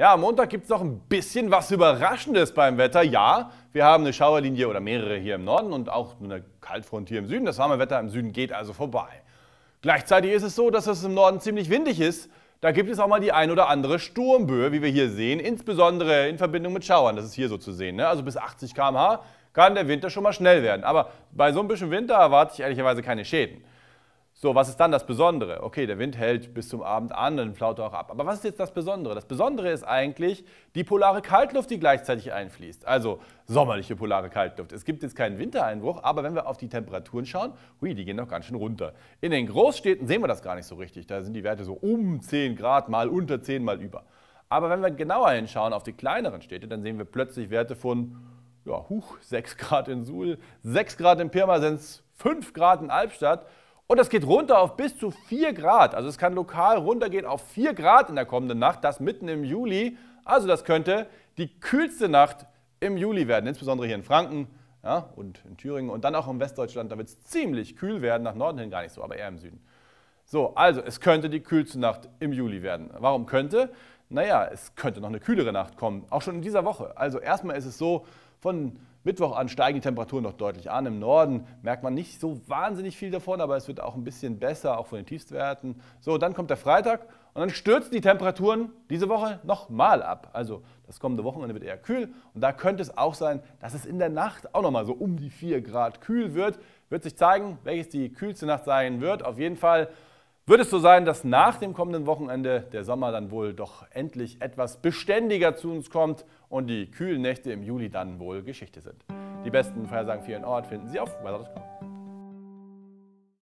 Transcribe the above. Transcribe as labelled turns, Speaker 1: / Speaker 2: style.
Speaker 1: Ja, am Montag gibt es noch ein bisschen was Überraschendes beim Wetter. Ja, wir haben eine Schauerlinie oder mehrere hier im Norden und auch eine Kaltfront hier im Süden. Das warme Wetter im Süden geht also vorbei. Gleichzeitig ist es so, dass es im Norden ziemlich windig ist. Da gibt es auch mal die ein oder andere Sturmböe, wie wir hier sehen, insbesondere in Verbindung mit Schauern. Das ist hier so zu sehen. Ne? Also bis 80 km/h kann der Winter schon mal schnell werden. Aber bei so ein bisschen Winter erwarte ich ehrlicherweise keine Schäden. So, was ist dann das Besondere? Okay, der Wind hält bis zum Abend an, dann flaut er auch ab. Aber was ist jetzt das Besondere? Das Besondere ist eigentlich die polare Kaltluft, die gleichzeitig einfließt. Also sommerliche polare Kaltluft. Es gibt jetzt keinen Wintereinbruch, aber wenn wir auf die Temperaturen schauen, hui, die gehen noch ganz schön runter. In den Großstädten sehen wir das gar nicht so richtig. Da sind die Werte so um 10 Grad, mal unter 10, mal über. Aber wenn wir genauer hinschauen auf die kleineren Städte, dann sehen wir plötzlich Werte von ja, huch, 6 Grad in Suhl, 6 Grad in Pirmasens, 5 Grad in Albstadt. Und das geht runter auf bis zu 4 Grad. Also es kann lokal runtergehen auf 4 Grad in der kommenden Nacht, das mitten im Juli. Also das könnte die kühlste Nacht im Juli werden, insbesondere hier in Franken ja, und in Thüringen und dann auch in Westdeutschland. Da wird es ziemlich kühl werden, nach Norden hin gar nicht so, aber eher im Süden. So, also es könnte die kühlste Nacht im Juli werden. Warum könnte? Naja, es könnte noch eine kühlere Nacht kommen, auch schon in dieser Woche. Also erstmal ist es so, von Mittwoch an steigen die Temperaturen noch deutlich an. Im Norden merkt man nicht so wahnsinnig viel davon, aber es wird auch ein bisschen besser, auch von den Tiefstwerten. So, dann kommt der Freitag und dann stürzen die Temperaturen diese Woche nochmal ab. Also das kommende Wochenende wird eher kühl und da könnte es auch sein, dass es in der Nacht auch nochmal so um die 4 Grad kühl wird. Wird sich zeigen, welches die kühlste Nacht sein wird. Auf jeden Fall wird es so sein, dass nach dem kommenden Wochenende der Sommer dann wohl doch endlich etwas beständiger zu uns kommt und die kühlen Nächte im Juli dann wohl Geschichte sind? Die besten Feiersagen für Ihren Ort finden Sie auf weather.com.